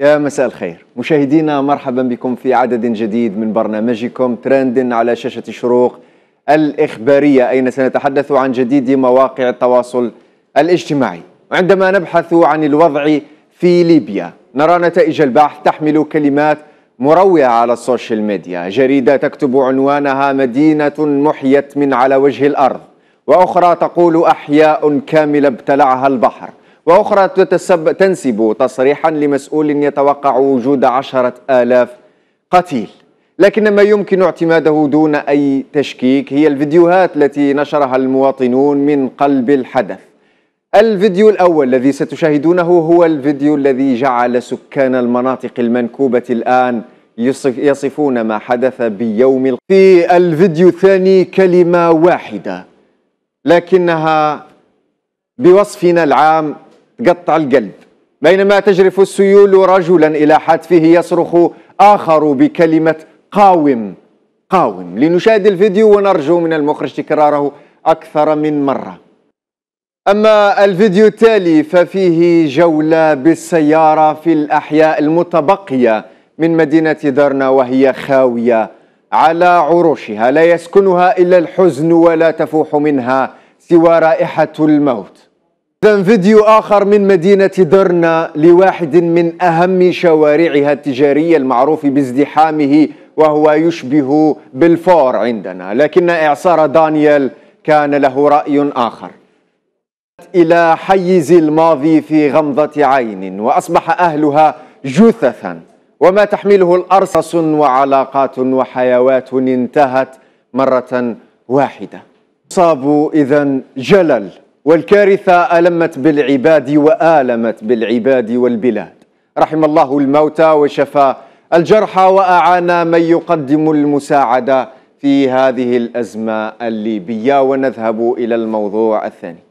يا مساء الخير مشاهدينا مرحبا بكم في عدد جديد من برنامجكم ترند على شاشة شروق الإخبارية أين سنتحدث عن جديد مواقع التواصل الاجتماعي وعندما نبحث عن الوضع في ليبيا نرى نتائج البحث تحمل كلمات مروعة على السوشيال ميديا جريدة تكتب عنوانها مدينة محيت من على وجه الأرض وأخرى تقول أحياء كاملة ابتلعها البحر وأخرى تنسب تصريحا لمسؤول يتوقع وجود عشرة آلاف قتيل لكن ما يمكن اعتماده دون أي تشكيك هي الفيديوهات التي نشرها المواطنون من قلب الحدث الفيديو الأول الذي ستشاهدونه هو الفيديو الذي جعل سكان المناطق المنكوبة الآن يصفون ما حدث بيوم الق... في الفيديو الثاني كلمة واحدة لكنها بوصفنا العام تقطع القلب بينما تجرف السيول رجلا إلى حتفه يصرخ آخر بكلمة قاوم قاوم لنشاهد الفيديو ونرجو من المخرج تكراره أكثر من مرة أما الفيديو التالي ففيه جولة بالسيارة في الأحياء المتبقية من مدينة درنا وهي خاوية على عروشها لا يسكنها إلا الحزن ولا تفوح منها سوى رائحة الموت إذا فيديو آخر من مدينة درنا لواحد من أهم شوارعها التجارية المعروف بازدحامه وهو يشبه بالفور عندنا لكن إعصار دانيال كان له رأي آخر إلى حيز الماضي في غمضة عين وأصبح أهلها جثثا وما تحمله الأرصص وعلاقات وحيوات انتهت مرة واحدة صابوا إذا جلل والكارثة ألمت بالعباد وآلمت بالعباد والبلاد رحم الله الموتى وشفى الجرحى وأعانى من يقدم المساعدة في هذه الأزمة الليبية ونذهب إلى الموضوع الثاني